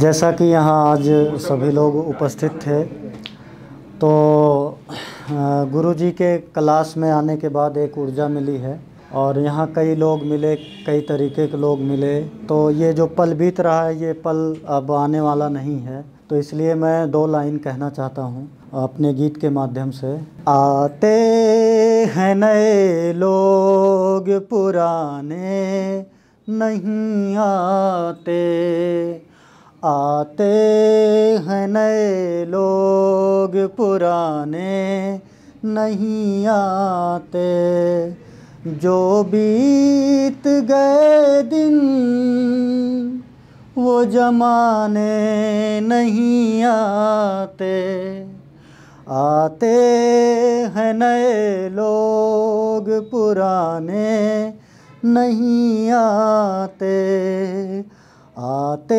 जैसा कि यहाँ आज सभी लोग उपस्थित थे तो गुरु जी के क्लास में आने के बाद एक ऊर्जा मिली है और यहाँ कई लोग मिले कई तरीके के लोग मिले तो ये जो पल बीत रहा है ये पल अब आने वाला नहीं है तो इसलिए मैं दो लाइन कहना चाहता हूँ अपने गीत के माध्यम से आते हैं नए लोग पुराने नहीं आते आते हैं नए लोग पुराने नहीं आते जो बीत गए दिन वो जमाने नहीं आते आते हैं नए लोग पुराने नहीं आते आते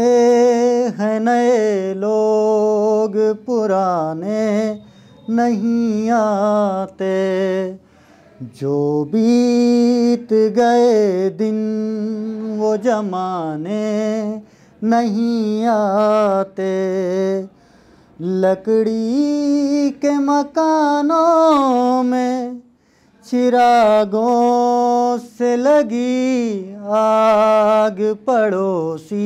हैं नए लोग पुराने नहीं आते जो बीत गए दिन वो जमाने नहीं आते लकड़ी के मकानों में चिरागों से लगी आग पड़ोसी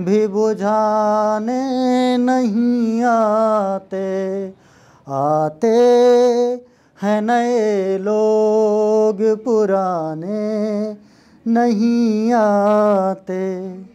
भी बुझाने नहीं आते आते हैं नए लोग पुराने नहीं आते